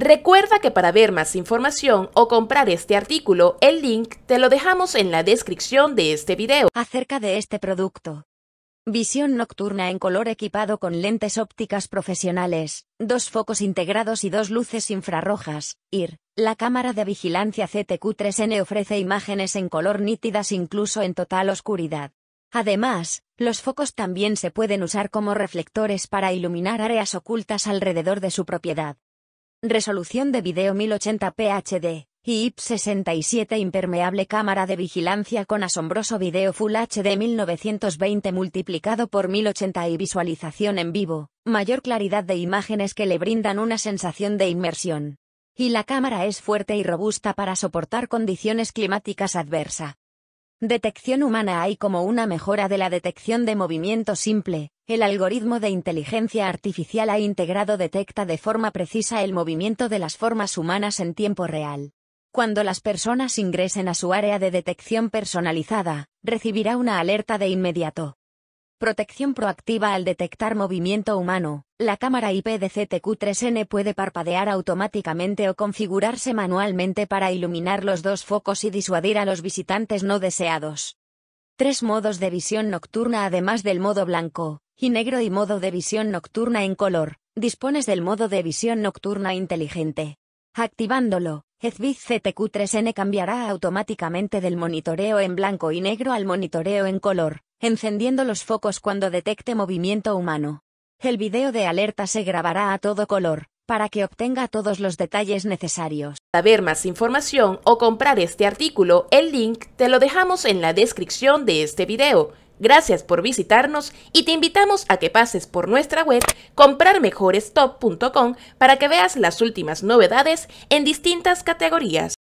Recuerda que para ver más información o comprar este artículo, el link te lo dejamos en la descripción de este video. Acerca de este producto. Visión nocturna en color equipado con lentes ópticas profesionales, dos focos integrados y dos luces infrarrojas. IR. La cámara de vigilancia CTQ3N ofrece imágenes en color nítidas incluso en total oscuridad. Además, los focos también se pueden usar como reflectores para iluminar áreas ocultas alrededor de su propiedad resolución de video 1080p HD, y IP67 impermeable cámara de vigilancia con asombroso video Full HD 1920 multiplicado por 1080 y visualización en vivo, mayor claridad de imágenes que le brindan una sensación de inmersión. Y la cámara es fuerte y robusta para soportar condiciones climáticas adversas. Detección humana hay como una mejora de la detección de movimiento simple. El algoritmo de inteligencia artificial ha integrado detecta de forma precisa el movimiento de las formas humanas en tiempo real. Cuando las personas ingresen a su área de detección personalizada, recibirá una alerta de inmediato. Protección proactiva al detectar movimiento humano. La cámara IP de ctq 3 n puede parpadear automáticamente o configurarse manualmente para iluminar los dos focos y disuadir a los visitantes no deseados. Tres modos de visión nocturna además del modo blanco y negro y modo de visión nocturna en color. Dispones del modo de visión nocturna inteligente. Activándolo, Ezbit CTQ3N cambiará automáticamente del monitoreo en blanco y negro al monitoreo en color, encendiendo los focos cuando detecte movimiento humano. El video de alerta se grabará a todo color, para que obtenga todos los detalles necesarios. Para ver más información o comprar este artículo, el link te lo dejamos en la descripción de este video. Gracias por visitarnos y te invitamos a que pases por nuestra web comprarmejorestop.com para que veas las últimas novedades en distintas categorías.